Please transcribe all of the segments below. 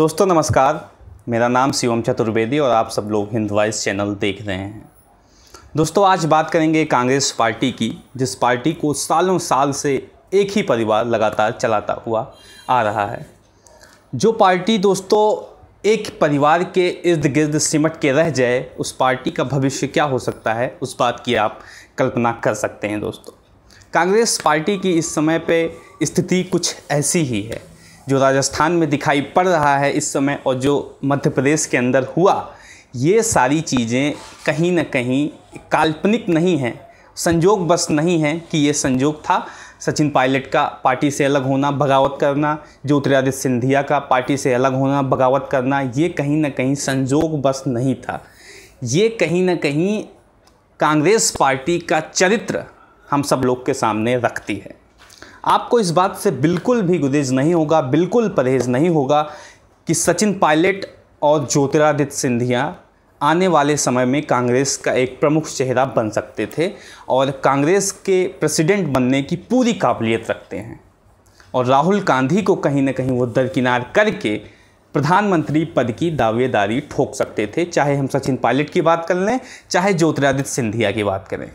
दोस्तों नमस्कार मेरा नाम शिवम चतुर्वेदी और आप सब लोग हिंद वाइज चैनल देख रहे हैं दोस्तों आज बात करेंगे कांग्रेस पार्टी की जिस पार्टी को सालों साल से एक ही परिवार लगातार चलाता हुआ आ रहा है जो पार्टी दोस्तों एक परिवार के इर्द गिर्द सिमट के रह जाए उस पार्टी का भविष्य क्या हो सकता है उस बात की आप कल्पना कर सकते हैं दोस्तों कांग्रेस पार्टी की इस समय पर स्थिति कुछ ऐसी ही है जो राजस्थान में दिखाई पड़ रहा है इस समय और जो मध्य प्रदेश के अंदर हुआ ये सारी चीज़ें कहीं ना कहीं काल्पनिक नहीं हैं संजोग बस नहीं है कि ये संजोग था सचिन पायलट का पार्टी से अलग होना बगावत करना ज्योतिरादित्य सिंधिया का पार्टी से अलग होना बगावत करना ये कहीं ना कहीं संजोग बस नहीं था ये कहीं ना कहीं कांग्रेस पार्टी का चरित्र हम सब लोग के सामने रखती है आपको इस बात से बिल्कुल भी गुदेज नहीं होगा बिल्कुल परहेज नहीं होगा कि सचिन पायलट और ज्योतिरादित्य सिंधिया आने वाले समय में कांग्रेस का एक प्रमुख चेहरा बन सकते थे और कांग्रेस के प्रेसिडेंट बनने की पूरी काबिलियत रखते हैं और राहुल गांधी को कहीं ना कहीं वो दरकिनार करके प्रधानमंत्री पद की दावेदारी ठोक सकते थे चाहे हम सचिन पायलट की बात कर लें चाहे ज्योतिरादित्य सिंधिया की बात करें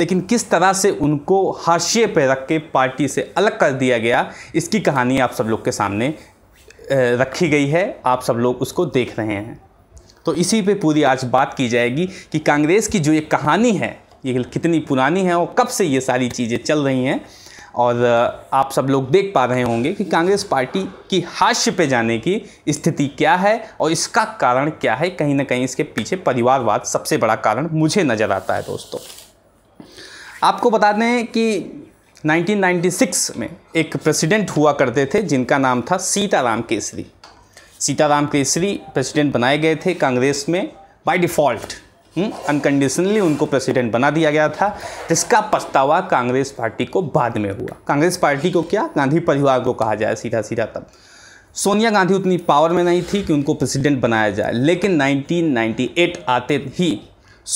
लेकिन किस तरह से उनको हाशिए पर रख के पार्टी से अलग कर दिया गया इसकी कहानी आप सब लोग के सामने रखी गई है आप सब लोग उसको देख रहे हैं तो इसी पे पूरी आज बात की जाएगी कि कांग्रेस की जो ये कहानी है ये कितनी पुरानी है और कब से ये सारी चीज़ें चल रही हैं और आप सब लोग देख पा रहे होंगे कि कांग्रेस पार्टी की हाश्य पे जाने की स्थिति क्या है और इसका कारण क्या है कहीं ना कहीं इसके पीछे परिवारवाद सबसे बड़ा कारण मुझे नज़र आता है दोस्तों आपको बता दें कि 1996 में एक प्रेसिडेंट हुआ करते थे जिनका नाम था सीताराम केसरी सीताराम केसरी प्रेसिडेंट बनाए गए थे कांग्रेस में बाय डिफ़ॉल्ट अनकंडीशनली उनको प्रेसिडेंट बना दिया गया था जिसका पछतावा कांग्रेस पार्टी को बाद में हुआ कांग्रेस पार्टी को क्या गांधी परिवार को कहा जाए सीधा सीधा तब सोनिया गांधी उतनी पावर में नहीं थी कि उनको प्रेसिडेंट बनाया जाए लेकिन 1998 आते ही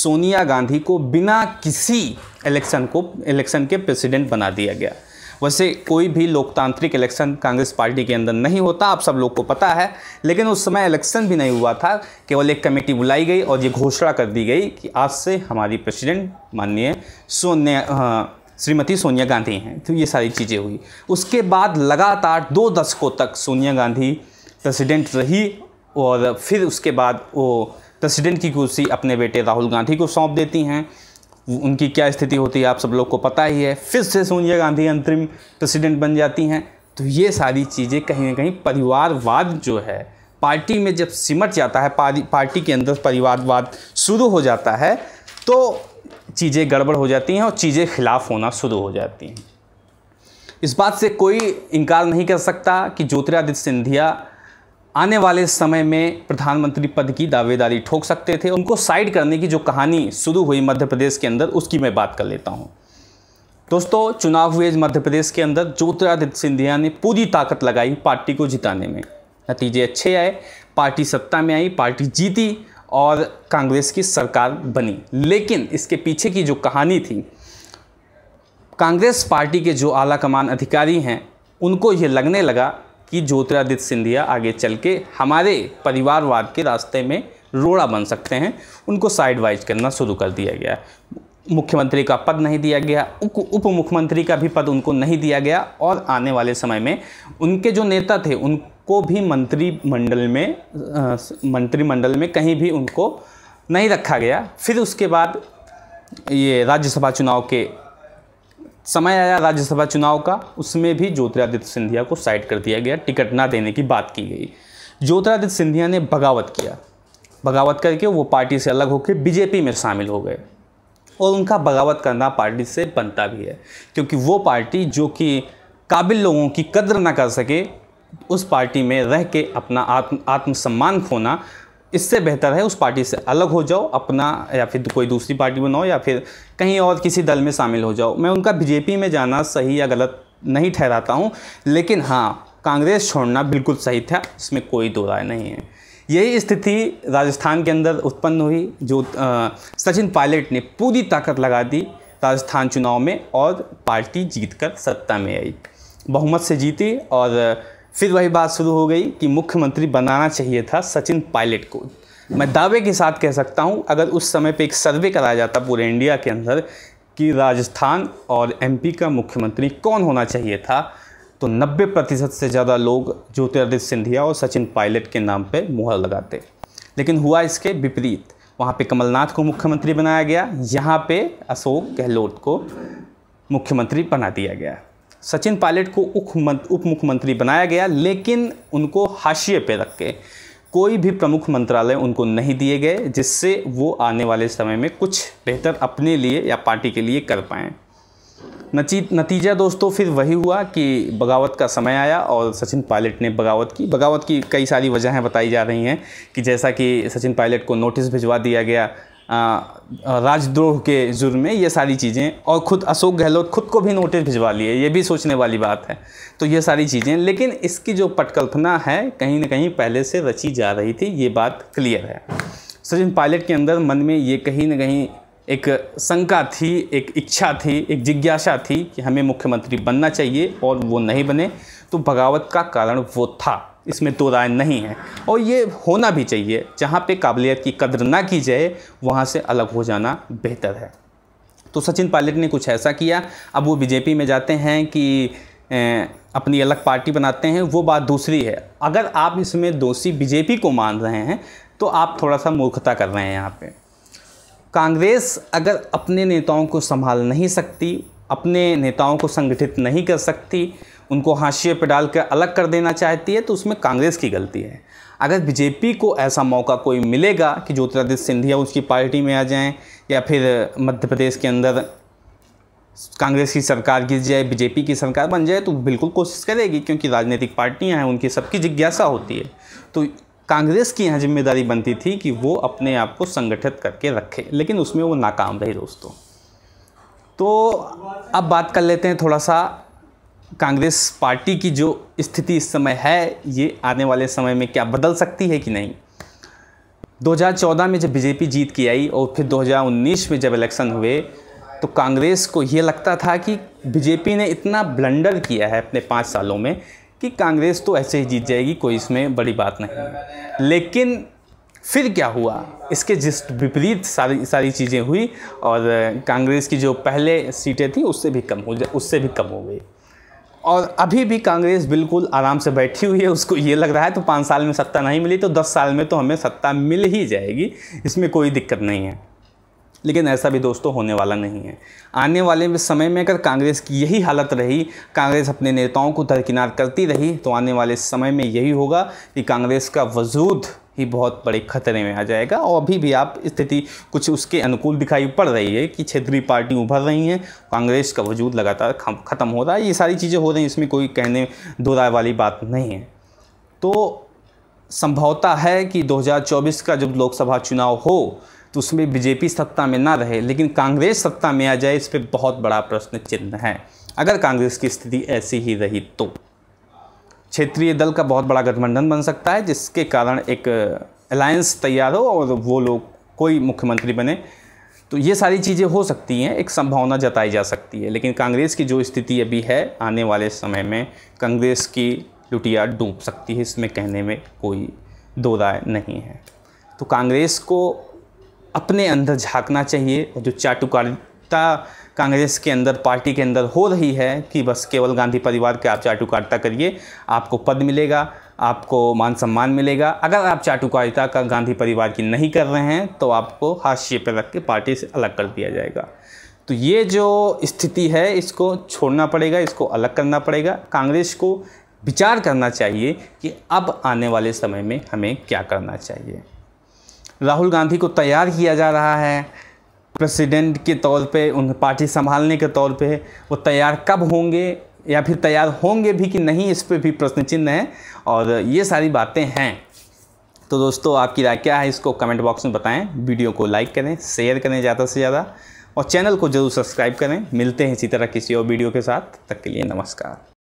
सोनिया गांधी को बिना किसी इलेक्शन को इलेक्शन के प्रेसिडेंट बना दिया गया वैसे कोई भी लोकतांत्रिक इलेक्शन कांग्रेस पार्टी के अंदर नहीं होता आप सब लोग को पता है लेकिन उस समय इलेक्शन भी नहीं हुआ था केवल एक कमेटी बुलाई गई और ये घोषणा कर दी गई कि आज से हमारी प्रेसिडेंट माननीय सोनिया श्रीमती सोनिया गांधी हैं तो ये सारी चीज़ें हुई उसके बाद लगातार दो दशकों तक सोनिया गांधी प्रेसिडेंट रही और फिर उसके बाद वो प्रेसिडेंट की कुर्सी अपने बेटे राहुल गांधी को सौंप देती हैं उनकी क्या स्थिति होती है आप सब लोग को पता ही है फिर से सोनिया गांधी अंतरिम प्रेसिडेंट बन जाती हैं तो ये सारी चीज़ें कहीं ना कहीं परिवारवाद जो है पार्टी में जब सिमट जाता है पार्टी के अंदर परिवारवाद शुरू हो जाता है तो चीज़ें गड़बड़ हो जाती हैं और चीज़ें खिलाफ होना शुरू हो जाती हैं इस बात से कोई इनकार नहीं कर सकता कि ज्योतिरादित्य सिंधिया आने वाले समय में प्रधानमंत्री पद की दावेदारी ठोक सकते थे उनको साइड करने की जो कहानी शुरू हुई मध्य प्रदेश के अंदर उसकी मैं बात कर लेता हूँ दोस्तों चुनाव हुए मध्य प्रदेश के अंदर ज्योतिरादित्य सिंधिया ने पूरी ताकत लगाई पार्टी को जिताने में नतीजे अच्छे आए पार्टी सत्ता में आई पार्टी जीती और कांग्रेस की सरकार बनी लेकिन इसके पीछे की जो कहानी थी कांग्रेस पार्टी के जो आला कमान अधिकारी हैं उनको ये लगने लगा कि ज्योतिरादित्य सिंधिया आगे चल के हमारे परिवारवाद के रास्ते में रोड़ा बन सकते हैं उनको साइड वाइज करना शुरू कर दिया गया मुख्यमंत्री का पद नहीं दिया गया उप मुख्यमंत्री का भी पद उनको नहीं दिया गया और आने वाले समय में उनके जो नेता थे उनको भी मंत्रिमंडल में मंत्रिमंडल में कहीं भी उनको नहीं रखा गया फिर उसके बाद ये राज्यसभा चुनाव के समय आया राज्यसभा चुनाव का उसमें भी ज्योतिरादित्य सिंधिया को साइड कर दिया गया टिकट ना देने की बात की गई ज्योतिरादित्य सिंधिया ने बगावत किया बगावत करके वो पार्टी से अलग होकर बीजेपी में शामिल हो गए और उनका बगावत करना पार्टी से बनता भी है क्योंकि वो पार्टी जो कि काबिल लोगों की कद्र ना कर सके उस पार्टी में रह के अपना आत्म आत्मसम्मान खोना इससे बेहतर है उस पार्टी से अलग हो जाओ अपना या फिर कोई दूसरी पार्टी बनाओ या फिर कहीं और किसी दल में शामिल हो जाओ मैं उनका बीजेपी में जाना सही या गलत नहीं ठहराता हूँ लेकिन हाँ कांग्रेस छोड़ना बिल्कुल सही था इसमें कोई दो राय नहीं है यही स्थिति राजस्थान के अंदर उत्पन्न हुई जो सचिन पायलट ने पूरी ताकत लगा दी राजस्थान चुनाव में और पार्टी जीतकर सत्ता में आई बहुमत से जीती और फिर वही बात शुरू हो गई कि मुख्यमंत्री बनाना चाहिए था सचिन पायलट को मैं दावे के साथ कह सकता हूं अगर उस समय पे एक सर्वे कराया जाता पूरे इंडिया के अंदर कि राजस्थान और एमपी का मुख्यमंत्री कौन होना चाहिए था तो 90 प्रतिशत से ज़्यादा लोग ज्योतिरादित्य सिंधिया और सचिन पायलट के नाम पर मुहर लगाते लेकिन हुआ इसके विपरीत वहाँ पे कमलनाथ को मुख्यमंत्री बनाया गया यहाँ पे अशोक गहलोत को मुख्यमंत्री बना दिया गया सचिन पायलट को उप मुख्यमंत्री बनाया गया लेकिन उनको हाशिए पे रख के कोई भी प्रमुख मंत्रालय उनको नहीं दिए गए जिससे वो आने वाले समय में कुछ बेहतर अपने लिए या पार्टी के लिए कर पाएँ नतीजा दोस्तों फिर वही हुआ कि बगावत का समय आया और सचिन पायलट ने बगावत की बगावत की कई सारी वजहें बताई जा रही हैं कि जैसा कि सचिन पायलट को नोटिस भिजवा दिया गया राजद्रोह के जुर्म में ये सारी चीज़ें और खुद अशोक गहलोत खुद को भी नोटिस भिजवा लिए ये भी सोचने वाली बात है तो ये सारी चीज़ें लेकिन इसकी जो पटकल्पना है कहीं ना कहीं पहले से रची जा रही थी ये बात क्लियर है सचिन पायलट के अंदर मन में ये कहीं ना कहीं एक शंका थी एक इच्छा थी एक जिज्ञासा थी कि हमें मुख्यमंत्री बनना चाहिए और वो नहीं बने तो बगावत का कारण वो था इसमें दो राय नहीं है और ये होना भी चाहिए जहाँ पे काबिलियत की कदर ना की जाए वहाँ से अलग हो जाना बेहतर है तो सचिन पायलट ने कुछ ऐसा किया अब वो बीजेपी में जाते हैं कि ए, अपनी अलग पार्टी बनाते हैं वो बात दूसरी है अगर आप इसमें दोषी बीजेपी को मान रहे हैं तो आप थोड़ा सा मूर्खता कर रहे हैं यहाँ पे कांग्रेस अगर अपने नेताओं को संभाल नहीं सकती अपने नेताओं को संगठित नहीं कर सकती उनको हाशिए पर डाल कर अलग कर देना चाहती है तो उसमें कांग्रेस की गलती है अगर बीजेपी को ऐसा मौका कोई मिलेगा कि ज्योतिरादित्य सिंधिया उसकी पार्टी में आ जाएं या फिर मध्य प्रदेश के अंदर कांग्रेस की सरकार गिर जाए बीजेपी की सरकार बन जाए तो बिल्कुल कोशिश करेगी क्योंकि राजनीतिक पार्टियां हैं उनकी सबकी जिज्ञासा होती है तो कांग्रेस की यहाँ जिम्मेदारी बनती थी कि वो अपने आप को संगठित करके रखे लेकिन उसमें वो नाकाम रही दोस्तों तो अब बात कर लेते हैं थोड़ा सा कांग्रेस पार्टी की जो स्थिति इस समय है ये आने वाले समय में क्या बदल सकती है कि नहीं 2014 में जब बीजेपी जीत के आई और फिर 2019 में जब इलेक्शन हुए तो कांग्रेस को ये लगता था कि बीजेपी ने इतना ब्लंडर किया है अपने पाँच सालों में कि कांग्रेस तो ऐसे ही जीत जाएगी कोई इसमें बड़ी बात नहीं लेकिन फिर क्या हुआ इसके जिस विपरीत सारी सारी चीज़ें हुई और कांग्रेस की जो पहले सीटें थी उससे भी कम हो उससे भी कम हो गई और अभी भी कांग्रेस बिल्कुल आराम से बैठी हुई है उसको ये लग रहा है तो पाँच साल में सत्ता नहीं मिली तो दस साल में तो हमें सत्ता मिल ही जाएगी इसमें कोई दिक्कत नहीं है लेकिन ऐसा भी दोस्तों होने वाला नहीं है आने वाले समय में अगर कांग्रेस की यही हालत रही कांग्रेस अपने नेताओं को दरकिनार करती रही तो आने वाले समय में यही होगा कि कांग्रेस का वजूद ही बहुत बड़े खतरे में आ जाएगा और अभी भी आप स्थिति कुछ उसके अनुकूल दिखाई पड़ रही है कि क्षेत्रीय पार्टी उभर रही हैं कांग्रेस का वजूद लगातार ख़त्म हो रहा है ये सारी चीज़ें हो रही हैं इसमें कोई कहने दो राय वाली बात नहीं है तो संभवता है कि 2024 का जब लोकसभा चुनाव हो तो उसमें बीजेपी सत्ता में ना रहे लेकिन कांग्रेस सत्ता में आ जाए इस पर बहुत बड़ा प्रश्न चिन्ह है अगर कांग्रेस की स्थिति ऐसी ही रही तो क्षेत्रीय दल का बहुत बड़ा गठबंधन बन सकता है जिसके कारण एक अलायंस तैयार हो और वो लोग कोई मुख्यमंत्री बने तो ये सारी चीज़ें हो सकती हैं एक संभावना जताई जा सकती है लेकिन कांग्रेस की जो स्थिति अभी है आने वाले समय में कांग्रेस की लुटिया डूब सकती है इसमें कहने में कोई दो राय नहीं है तो कांग्रेस को अपने अंदर झांकना चाहिए और जो चाटुकार ता कांग्रेस के अंदर पार्टी के अंदर हो रही है कि बस केवल गांधी परिवार के आप चाटुकारिता करिए आपको पद मिलेगा आपको मान सम्मान मिलेगा अगर आप चाटुकारिता का गांधी परिवार की नहीं कर रहे हैं तो आपको हाशिए पर रख के पार्टी से अलग कर दिया जाएगा तो ये जो स्थिति है इसको छोड़ना पड़ेगा इसको अलग करना पड़ेगा कांग्रेस को विचार करना चाहिए कि अब आने वाले समय में हमें क्या करना चाहिए राहुल गांधी को तैयार किया जा रहा है प्रेसिडेंट के तौर पे उन पार्टी संभालने के तौर पे वो तैयार कब होंगे या फिर तैयार होंगे भी कि नहीं इस पर भी प्रश्न चिन्ह है और ये सारी बातें हैं तो दोस्तों आपकी राय क्या है इसको कमेंट बॉक्स में बताएं वीडियो को लाइक करें शेयर करें ज़्यादा से ज़्यादा और चैनल को ज़रूर सब्सक्राइब करें मिलते हैं इसी तरह किसी और वीडियो के साथ तब तक के लिए नमस्कार